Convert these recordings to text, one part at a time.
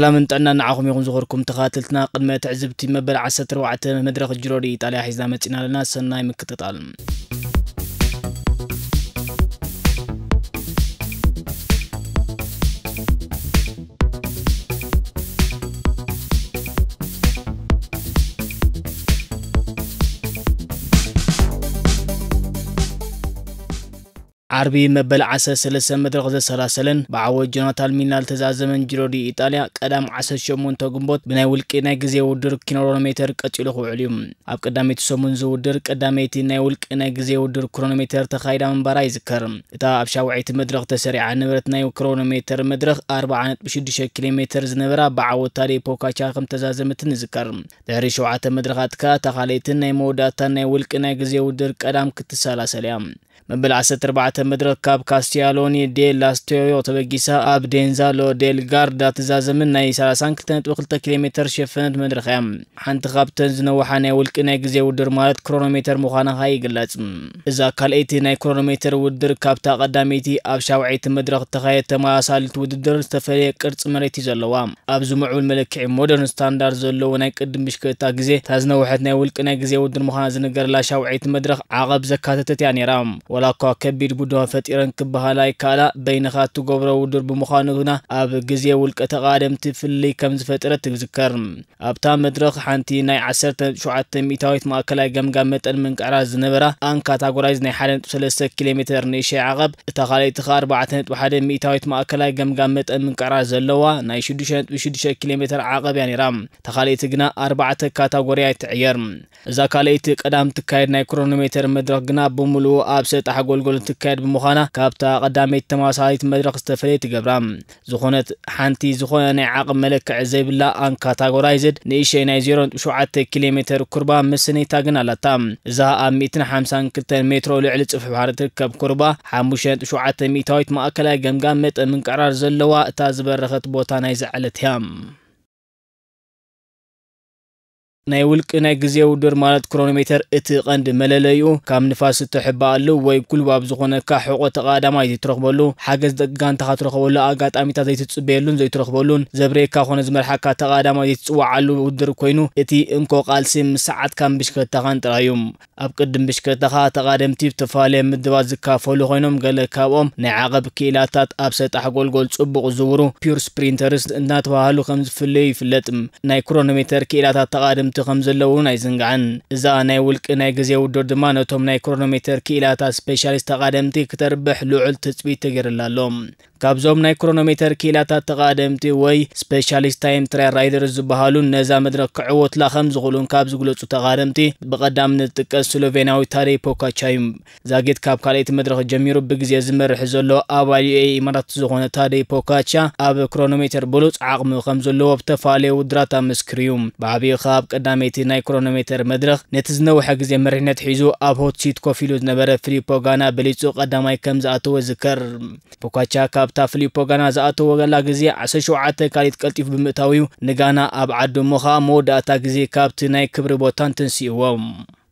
سلامن تنا نعاقم يقوم زغركم تخاتلتنا قد ما تعزبتي مبلع ستر وعتم مدرخ جروري إيطاليا حيزنا لنا سناي مكتطالم ዓርቢ መበል 13 መድረክ ዘሰላሰለን ብዓወት ጆናታን ሚና ዝተዛዘመን ጅሮዲ ኢጣልያ ቀዳም 18 ግንቦት ብናይ ውልቂ ናይ ግዜ ውድድር ኪሮኖሜተር ቀፂሉ ክውዕል እዩ ኣብ ቀዳመይቲ ሰሙን ዝውድር ቀዳመይቲ ናይ ውልቂ ናይ ግዜ ውድድር ክሮኖሜተር ተኻይዳ ምንባራ ይዝከር እታ ኣብ ሻውዒቲ መድረክ ተሰሪዓ ንብረት ናይ ክሮኖሜተር መድረክ 46 ኪሎ ሜትር ዝነበራ ብዓወት ታዴ ፖካቻ ከም ተዛዘመትን ይዝከር ድሕሪ ሸውዓተ መድረኻት ከዓ ተኻለይትን ናይ መወዳእታን ናይ ውልቂ ናይ ግዜ ውድድር ቀዳም ክትሰላሰል እያ መበል 14 ካብ ካስቲያሎኒ ዴ ላስቶዮ ተበጊሳ ኣብ ዴንዛሎ ዴል ጋርዳ ትዛዘምን ናይ 32 ኪሎ ሜትር ሸፈነት መድረኽ እያ ሓንቲ ካብተን ዝነውሓ ናይ ውልቂ ናይ ግዜ ውድር ማለት ክሮኖሜተር ምዃና ኸ ይግለጽ እዛ ካልአይቲ ናይ ክሮኖሜተር ውድድር ካብታ ቀዳመይቲ ኣብ ሻውዐይቲ መድረኽ ተኻየድ ተመሳሳሊት ውድድር ዝተፈለየ ቅርፂ መሬት እዩ ዘለዋ ኣብዚ ምዕቡል መለክዒ ሞደርን ስታንዳርድ ዘለዎ ናይ ቅድም ምሽክልታ ግዜ እታ ዝነውሐት ናይ ውልቂ ናይ ግዜ ውድር ምዃና ዝንገርላ ሻውዐይቲ መድረኽ ዓቐብ ዘካተተት እያ ነይራ ወላ እኳ ከቢድ ጉድ ኣእምሮ ፈጢረን ክበሃላ ይከኣላ በይንኻ እትገብሮ ውድር ብምዃኑ ግና ኣብ ግዜ ውልቀ ተቓደምቲ ፍልይ ከም ዝፈጥረት ትዝከር ኣብታ መድረኽ ሓንቲ ናይ 17 ሚእታዊት ማእከላይ ገምጋም መጠን ምንቅዕራ ዝነበራ ኣንካታጎራይዝ ናይ 13 ኪሎ ሜትር ንእሽይ ዓቐብ እታ ካልይቲ ኸ 41 ሚእታዊት ማእከላይ ገምጋም መጠን ምንቅዕራ ዘለዋ ናይ 66 ኪሎ ሜትር ዓቐብ እያ ነይራ እታ ካልይቲ ግና ኣርባዕተ ካታጎርያ ትዕየር እዛ ካልይቲ ቀዳም ትካየድ ናይ ክሮኖሜተር መድረኽ ግና ብምሉኡ ኣብ ሰጣሕ ጎልጎል ትካየድ مخانا كابتا قدامي تماساليت مدرخ استفليت قبرام زخونت حانتي زخونة عقب ملك عزيب لا أن كاتاغورايزد نيشي نايزيرون شعات كيلومتر كربا مسني تاقنا لتام زا أم 152 مترو لعلة صفح بحر تركب كربا حموشن شعات ميتاويت مأكلا جمجام مت من قرار زلوا تازبرخت بوتا نايزعلت هام ናይ ውልቂ ናይ ግዜ ውድር ማለት ክሮኖሜተር እቲ ቀንዲ መለለዩ ካብ ንፋስ እተሕባኣሉ ወይ ጉልባብ ዝኾነካ ሕቆ ተቃዳማይ ዘይትረክበሉ ሓገዝ ደጋንታኻ ትረክበሉ ኣጋጣሚታት ዘይትፅበየሉን ዘይትረክበሉን ዘብሬካ ኮነ ዝመርሓካ ተቃዳማይ ዘይትፅዋዓሉ ውድር ኮይኑ እቲ እንኮ ቃልሲ ምስዓትካን ብሽክርታኻን ጥራይ እዩ ኣብ ቅድም ብሽክለታኻ ተቃደምቲ ብተፈላለየ ምድባት ዝካፈሉ ኮይኖም ገለ ካብኦም ናይ ዓቐብ ክኢላታት ኣብ ሰጣሕ ጎልጎል ፅቡቅ ዝውሩ ፒር ስፕሪንተርስ እናተባሃሉ ከም ዝፍለዩ ይፍለጥ ናይ ክሮኖሜተር ክኢላታት ተቃደም ቀደምቲ ከም ዘለዉ ናይ ዝንግዓን እዛ ናይ ውልቂ ናይ ግዜ ውድር ድማ ነቶም ናይ ክሮኖሜተር ክኢላታት ስፔሻሊስት ተቓደምቲ ክተርብሕ ልዑል ትፅቢት ተገይርላ ኣሎ ካብዞም ናይ ክሮኖሜተር ክኢላታት ተቓደምቲ ወይ ስፔሻሊስት ታይም ትራይ ራይደር ዝበሃሉ ነዛ መድረክ ክዕወትላ ከም ዝኽእሉን ካብ ዝግለጹ ተቓደምቲ ብቐዳም ዝጥቀስ ስሎቬናዊ ታደይ ፖካቻ እዩ ዛጌት ካብ ካልአይቲ መድረክ ጀሚሩ ብግዜ ዝመርሕ ዘሎ ኣባል ዩኤ ኢማራት ዝኾነ ታዴ ፖካቻ ኣብ ክሮኖሜተር ብሉፅ ዓቕሚ ከም ዘለዎ ብተፈላለየ ውድራት ኣመስክር እዩ ብዓብዪ ኸብ ቀዳመይቲ ናይ ክሮኖሜተር መድረክ ነቲ ዝነውሐ ግዜ መሪሕነት ሒዙ ኣብ ሆትሲት ኮፍ ኢሉ ዝነበረ ፊሊፖ ጋና በሊፁ ቀዳማይ ከም ዝኣተወ ዝከር ፖካቻ ካብ ኣብታ ፍሉይ ፖጋና ዝኣተዎ ገላ ግዜ 1ሸውዓተ ካሊእ ቀልጢፉ ብምእታው ንጋና ኣብ ዓዶሞ ከዓ መወዳእታ ግዜ ካብቲ ናይ ክብሪ ቦታን ተንስኢዎም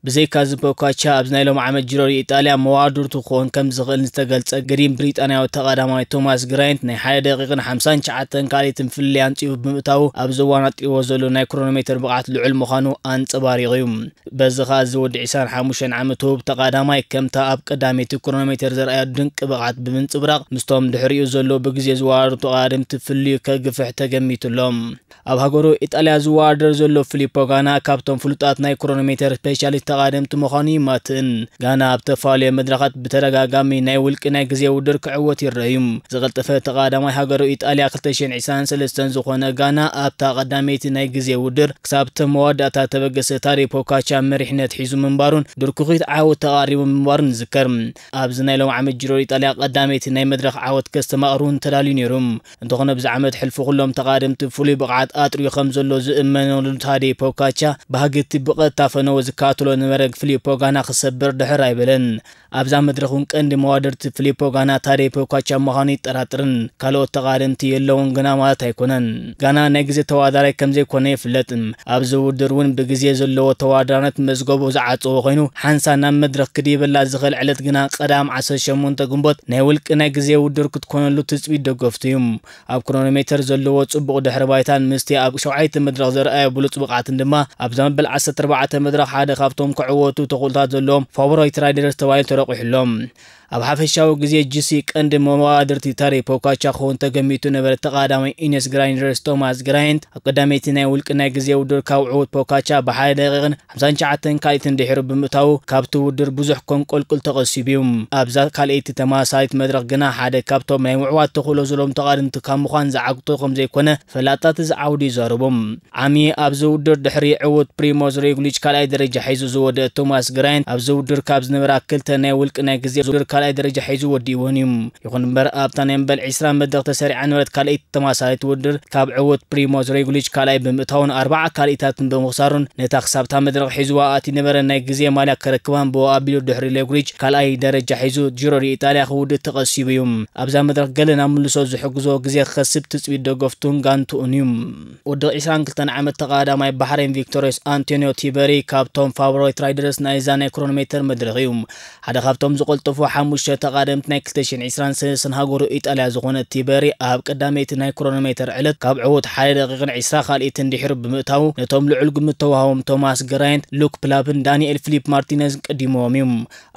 بزيكا زبوكاتشا أبزنايلوم عمد جروري إيطاليا موادور تخون كم زغل نستقلت قريم بريطانيا ماي توماس جرينت ني حالة دقيقة حمسان شعاتن كاليتن في اللي أنتيو بمتاو أبزوانات إيوزولو ناي كرونومتر بقعت لعل مخانو أنت غيوم بزخا زود عسان حاموشن عمتو ماي بتقادماي كمتا أب قداميتي كرونومتر زرأي دنك بقعت بمنتبرق مستوم دحريو زولو بقزي زوارو تقادم تفلي كقفح تقميتو لهم أب هاقورو إيطاليا زواردر زولو فليبو غانا كابتون فلوتات ناي كرونومتر سبيشاليست ተቓደምቲ ምዃኑ ይማትእን ጋና ኣብ ተፈላለየ መድረኻት ብተደጋጋሚ ናይ ውልቂ ናይ ግዜ ውድድር ክዕወት ይረአዩ ዝቐልጠፈ ተቓዳማይ ሃገሩ ኢጣልያ 2023 ዝኾነ ጋና ኣብታ ቀዳመይቲ ናይ ግዜ ውድድር ክሳብ ተመዋዳእታ ተበገሰ ታሪፖ ካቻ መሪሕነት ሒዙ ምንባሩን ድርኩኺት ዓወት ተቓሪቡ ምንባሩን ይዝከር ኣብዚ ናይ ሎም ዓመት ጅሮ ኢጣልያ ቀዳመይቲ ናይ መድረክ ዓወት ከስተማቕሩን ተዳልዩ ነይሩ እንተኾነ ብዚ ዓመት ሕልፊ ኩሎም ተቓድምቲ ፍሉይ ብቕዓት ኣጥርዩ ከም ዘሎ ዝእመነሉ ታዴ ፖካቻ ብሃግቲ ብቐጥታ ፈነወ ዝካትሎ ዝነበረ ፊሊፖ ጋና ክሰብር ድሕር ኣይበለን ኣብዛ መድረክ እውን ቀንዲ መዋደርቲ ፊሊፖ ጋና ታደይ ፖኳቻ ምዃኑ ይጠራጥርን ካልኦት ተቃደምቲ የለውን ግና ማለት ኣይኮነን ጋና ናይ ግዜ ተዋዳራይ ከም ዘይኮነ ይፍለጥ ኣብዚ ውድር እውን ብግዜ ዘለዎ ተወዳዳርነት መዝገቡ ዝዓፀዎ ኮይኑ ሓንሳ ናብ መድረክ ክድይበላ ዝኽእል ዕለት ግና ቀዳም 18 ግንቦት ናይ ውልቂ ናይ ግዜ ውድር ክትኮነሉ ትፅቢት ደገፍቲ እዩ ኣብ ክሮኖሜተር ዘለዎ ፅቡቕ ድሕሪ ባይታን ምስቲ ኣብ ሸውዓይቲ መድረክ ዝረኣየ ብሉፅ ብቕዓትን ድማ ኣብዛ መበል 14 መድረክ ሓደ ካብቶም كعوتو تقولتا زلوم فورا يترايدر استوائل ترقح لهم ابحافشاو گزی جسی قند موادر تیتاری پوکاچا خون تگمیتو نبر تقادامای اینس گراینرز توماس گراینت قدامیت نه ولک نه گزی ودر کاو عود پوکاچا بحای دقیقن 59 کالیتن دحر بمتاو ካብቲ ውድድር ብዙሕ ኮንቆልቁል ተቐሲቡ እዩ ኣብዛ ካልአይቲ ተመሳሳሊት መድረክ ግና ሓደ ካብቶም ናይ ምዕዋት ተኽእሎ ዘለዎም ተቓድምቲ ካብ ምዃን ዝዓግቶ ከም ዘይኮነ ፈላጣት እዚ ዓውዲ ይዛረቡ ዓሚ ኣብዚ ውድድር ድሕሪ ዕውት ፕሪሞዝ ሬጉሊች ካልኣይ ደረጃ ሒዙ ዝወደአ ቶማስ ግራይን ኣብዚ ውድድር ካብ ዝነበራ ክልተ ናይ ውልቂ ናይ ግዜ ውድድር ካልኣይ ደረጃ ሒዙ ወዲእዎን እዩ ይኹን እምበር ኣብታ ናይ እምበል 20 መድረክቲ ሰሪዓን ወለት ካልኣይት ተመሳሳሊት ውድድር ካብ ዕወት ፕሪሞዝ ሬጉሊች ካልኣይ ብምእታውን ኣርባዓ ካልኢታትን ብምኽሳሩን ነታ ክሳብታ መድረክ ሒዝዋ ኣቲ ነበረ ናይ ግዜ ማልያ ክረክባን ብኡ ኣቢሉ ድሕሪ ሬጉሊች ካልኣይ ደረጃ ሒዙ ጅሮ ኢጣልያ ክውድእ ተቐሲቡ እዩ ኣብዛ መድረክ ገለ ናብ ምልሶ ዝሕግዞ ግዜ ክኸስብ ትፅቢት ደገፍቱን ጋንቱኡን እዩ ውድቕ 22 ዓመት ተቃዳማይ ባሕሬን ቪክቶሪስ ኣንቶኒዮ ቲበሪ ካብቶም ፋብሮይት ራይደርስ ናይዛ ናይ ክሮኖሜተር መድረክ እዩ ሓደ ካብቶም ዝቆልጥፉ ሓሙሽተ ተቓደምት ናይ 223 ሃገሩ ኢጣልያ ዝኾነት ቲበሪ ኣብ ቀዳመይቲ ናይ ክሮኖሜተር ዕለት ካብ ዕወት ሓደ ደቂቕን 20 ካልእትን ድሕሪ ብምእታው ነቶም ልዑል ግምት ተዋሂቦም ቶማስ ግራይንት ሉክ ፕላፕን ዳንኤል ፊሊፕ ማርቲነዝን ቀዲሞም እዩ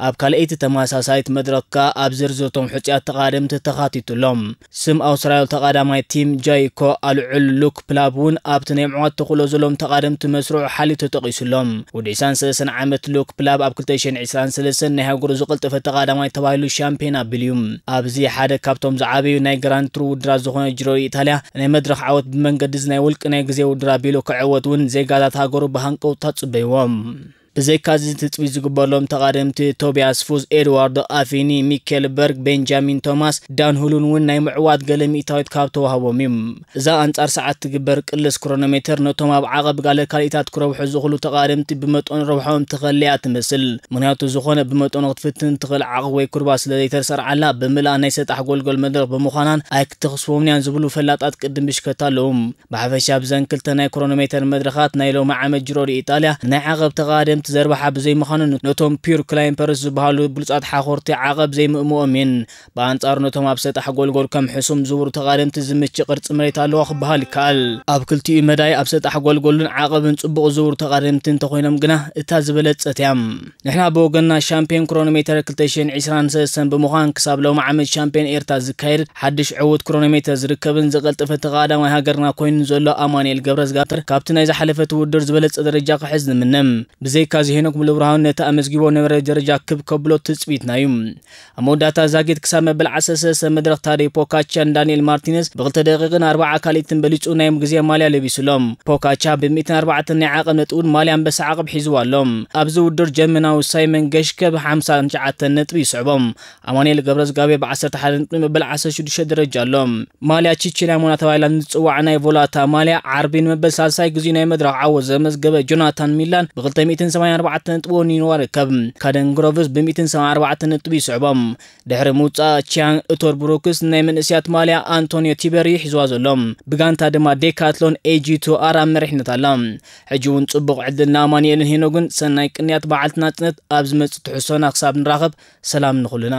ኣብ ካልአይቲ ተመሳሳይት መድረክ ካ ኣብ ዝርዝርቶም ሕፅያት ተቓደምቲ ተኻቲቱሎም ስም ኣውስትራልያ ተቓዳማይ ቲም ጃይኮ ኣልዑል ሉክ ፕላፕ እውን ኣብቲ ናይ ምዕዋት ተኽእሎ ዘለዎም ተቓደምቲ መስርዑ ሓሊ ተጠቒሱሎም ወዲ 23 ዓመት ሉክ ፕላፕ ኣብ 223 ናይ ሃገሩ ዝቕልጥፈ ተቓዳማይ ተባሂሉ ሻምፒዮን ኣቢልዩ ኣብዚ ሓደ ካብቶም ዝዓበዩ ናይ ግራንትሩ ውድራ ዝኾነ ጅሮ ኢታልያ ናይ መድረክ ዓወት ብመንገዲ ናይ ውልቂ ናይ ግዜ ውድራ ቢሉ ክዕወት እውን ዜጋታት ሃገሩ ብሃንቀውታ ጽበይዎም زيكازي تتويز قبالهم تقارمت توبياس فوز ادوارد آفيني ميكيل برغ بنجامين توماس دان هولون وناي عواد قلم إتاويت كابتو وهو ميم زا أنت أرسعات تقبر قلس كرونومتر نوتوما بعقب قال كاليتات كروح زخلو تقارمت بمتون روحهم تخليات مسل منياتو زخون بمتون غتفتن تغل عقوي كرباس لدي ترسر على بملا نيست أحقول قول مدرق بمخانان أيك تخصوهم نيان زبلو فلات قدم بشكتا لهم بحفشاب زنكلتنا كرونومتر مدرخات نايلو مع عمد جرور إيطاليا ناي عقب تقارمت ከምቲ ዘርብሓ ብዘይምዃኑን ነቶም ፒር ክላይምፐርስ ዝበሃሉ ብሉፃት ሓኮርቲ ዓቐብ ዘይምእምኦም እየን ብኣንጻሩ ነቶም ኣብ ሰጣሕ ጎልጎል ከም ሕሱም ዝብሩ ተቓደምቲ ዝምች ቅርፂ መሬት ኣለዋ ክበሃል ይከኣል ኣብ ክልቲኡ መዳይ ኣብ ሰጣሕ ጎልጎልን ዓቐብን ፅቡቕ ዝብሩ ተቓደምቲ እንተኮይኖም ግና እታ ዝበለፀት እያ ንሕና ብወገና ሻምፒዮን ክሮኖሜተር 223 ብምዃን ክሳብ ሎሚ ዓመት ሻምፒዮን ኤርትራ ዝካየድ ሓድሽ ዕውት ክሮኖሜተር ዝርከብን ዝቐልጥፈ ተቓዳማይ ሃገርና ኮይኑ ዘሎ ኣማንኤል ገብረዝጋተር ካብቲ ናይ ዝሓለፈት ውድድር ዝበለፀ ደረጃ ክሕዝ ንምንም ብዘይ ካብ ሙሉ ብርሃን ነቲ ኣመዝጊቦ ነበረ ደረጃ ክብ ከብሎ ትፅቢትና እዩ ኣብ መወዳእታ ዛጌት ክሳብ መበል 13 መድረኽ ታደይ ፖካቻን ዳንኤል ማርቲነስ ብክልተ 2 ደቂቕን 40 ካሊትን በሊፁ ናይ ግዜ ማልያ ለቢሱሎም ፖካቻ ብ104 ናይ ዓቐብ ነጥውን ማልያ ኣንበሳ ዓቕብ ሒዝዎ ኣሎም ኣብዚ ውድር ጀመናዊ ሳይመን ገሽከ ብ59 ነጥቢ ይስዕቦም ኣማንኤል ገብረዝጋቤ ብ11 ነጥቢ መበል 16 ደረጃ ኣሎም ማልያ ቺቺላሞና ተባሂላ ዝፅዋዕ ናይ ቮላታ ማልያ ዓርቢ ንመበል ሳልሳይ ግዜ ናይ መድረኽ ዓወት ዘመዝገበ ጆናታን ሚላን ብ2 184 ነጥቢ ወኒንዋ ርከብ ካደን ብ174 ነጥቢ ይስዕቦም ድሕሪ ምውፃእ ቺያን እቶር ብሩክስ ናይ መንእስያት ማልያ አንቶኒዮ ቲበሪ ሒዝዋ ዘሎም ብጋንታ ድማ ዴካትሎን ኤጂቱ ኣራ መሪሕነት ኣሎ ሕጂ እውን ፅቡቕ ዕድልና ማኒኤልን ግን ሰናይ ቅንያት በዓልትና ናፅነት ኣብ ዝመፅእ ትሕሶና ክሳብ ንራኸብ ሰላም ንኹሉና